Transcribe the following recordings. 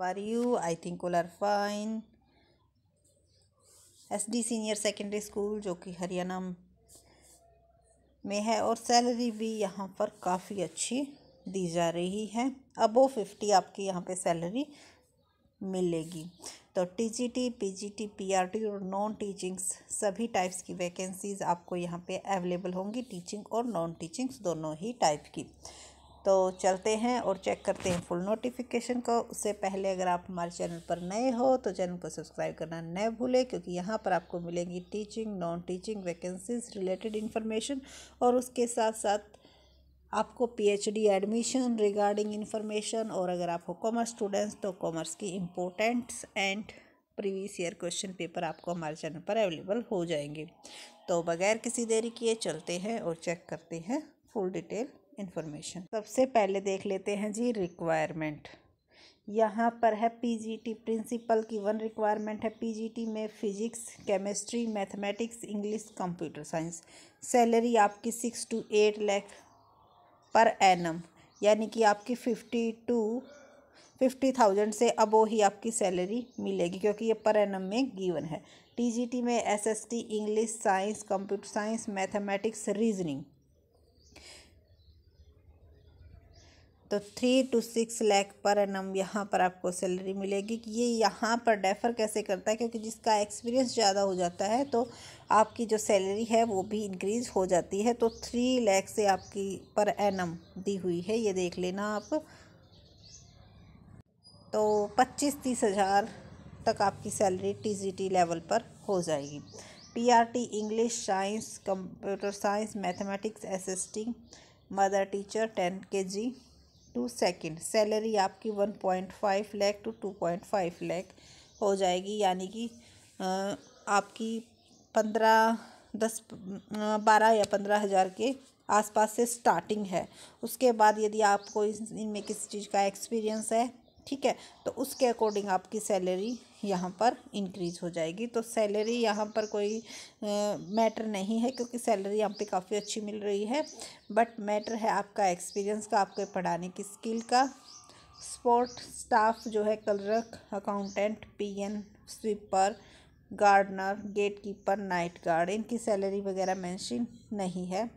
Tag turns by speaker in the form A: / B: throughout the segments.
A: are you i think all are fine S D senior secondary school जो कि हरियाणा में है और सैलरी भी यहाँ पर काफ़ी अच्छी दी जा रही है अबो फिफ्टी आपकी यहाँ पे सैलरी मिलेगी तो T G T P G T P R T और नॉन टीचिंग्स सभी टाइप्स की वैकेंसीज़ आपको यहाँ पे अवेलेबल होंगी टीचिंग और नॉन टीचिंग्स दोनों ही टाइप की तो चलते हैं और चेक करते हैं फुल नोटिफिकेशन को उससे पहले अगर आप हमारे चैनल पर नए हो तो चैनल को सब्सक्राइब करना न भूलें क्योंकि यहाँ पर आपको मिलेंगी teaching non teaching vacancies related information और उसके साथ साथ आपको पीएचडी एडमिशन रिगार्डिंग इन्फॉर्मेशन और अगर आप हो कॉमर्स स्टूडेंट्स तो कॉमर्स की importants and previous year question paper आपको हमारे चैनल पर अवेलेबल हो जाएंगे तो बगैर किसी देरी किए चलते हैं और चेक करते हैं फुल डिटेल इन्फॉर्मेशन सबसे पहले देख लेते हैं जी रिक्वायरमेंट यहाँ पर है पीजीटी प्रिंसिपल की वन रिक्वायरमेंट है पीजीटी में physics chemistry mathematics English computer science salary आपकी six to eight lakh per annum यानी कि आपकी फिफ्टी टू फिफ्टी थाउजेंड से अबो ही आपकी सैलरी मिलेगी क्योंकि ये पर एनम में गिवन है टीजीटी में SST English science computer science mathematics reasoning तो three to six lakh per annum यहाँ पर आपको सैलरी मिलेगी कि ये यहाँ पर डेफर कैसे करता है क्योंकि जिसका एक्सपीरियंस ज़्यादा हो जाता है तो आपकी जो सैलरी है वो भी इंक्रीज़ हो जाती है तो थ्री लैख से आपकी पर एनम दी हुई है ये देख लेना आप तो पच्चीस तीस हज़ार तक आपकी सैलरी टीजीटी लेवल पर हो जाएगी PRT English science computer science mathematics assisting mother teacher ten के जी टू सेकेंड सैलरी आपकी one point five lakh to two point five lakh हो जाएगी यानी कि आपकी पंद्रह दस बारह या पंद्रह हज़ार के आसपास से स्टार्टिंग है उसके बाद यदि आपको इनमें किसी चीज़ का एक्सपीरियंस है ठीक है तो उसके अकॉर्डिंग आपकी सैलरी यहाँ पर इंक्रीज़ हो जाएगी तो सैलरी यहाँ पर कोई मैटर नहीं है क्योंकि सैलरी यहाँ पे काफ़ी अच्छी मिल रही है बट मैटर है आपका एक्सपीरियंस का आपके पढ़ाने की स्किल का स्पोर्ट स्टाफ जो है clerk accountant peon sweeper gardener gate keeper night guard इनकी सैलरी वगैरह मेंशन नहीं है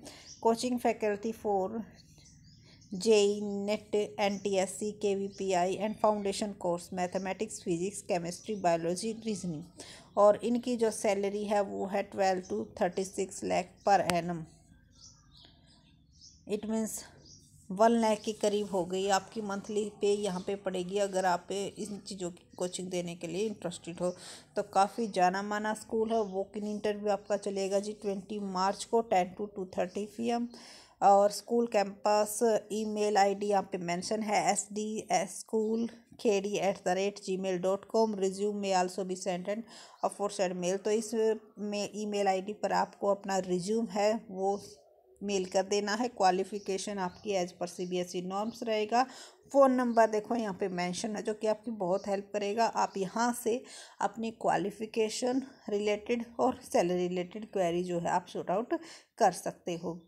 A: coaching faculty for JEE net N T S C K V P I and foundation course mathematics physics chemistry biology reasoning और इनकी जो salary है वो है twelve to thirty six lakh per annum it means one lakh के करीब हो गई आपकी मंथली पे यहाँ पे पड़ेगी अगर आप इन चीज़ों की कोचिंग देने के लिए इंटरेस्टेड हो तो काफ़ी जाना माना स्कूल है वॉक इन इंटरव्यू आपका चलेगा जी ट्वेंटी मार्च को ten to two thirty P M और स्कूल कैंपस ईमेल आईडी यहाँ पे मेंशन है S D school K D at the rate G mail dot com resume में also be send and send mail तो इस में I D पर आपको अपना रिज्यूम है वो मेल कर देना है क्वालिफिकेशन आपकी एज पर C B S E norms रहेगा फ़ोन नंबर देखो यहाँ पे मेंशन है जो कि आपकी बहुत हेल्प करेगा आप यहाँ से अपनी क्वालिफिकेशन रिलेटेड और सैलरी रिलेटेड क्वेरी जो है आप शूट आउट कर सकते हो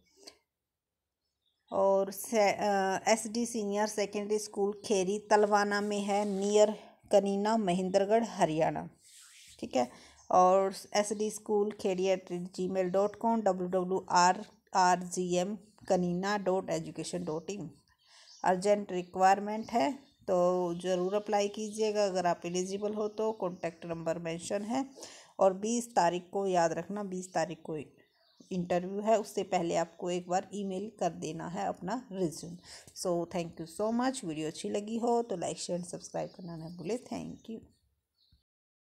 A: और S D senior secondary school Kheri Talwana में है नियर कनीना महेंद्रगढ़ हरियाणा ठीक है और S D school Kheri at G mail dot com W W R R G M Kanina dot education dot in urgent requirement है तो ज़रूर अप्लाई कीजिएगा अगर आप एलिजिबल हो तो कॉन्टैक्ट नंबर मेंशन है और बीस तारीख को याद रखना बीस तारीख को इंटरव्यू है उससे पहले आपको एक बार ईमेल कर देना है अपना resume so thank you so much video अच्छी लगी हो तो लाइक शेयर सब्सक्राइब करना ना भूले थैंक यू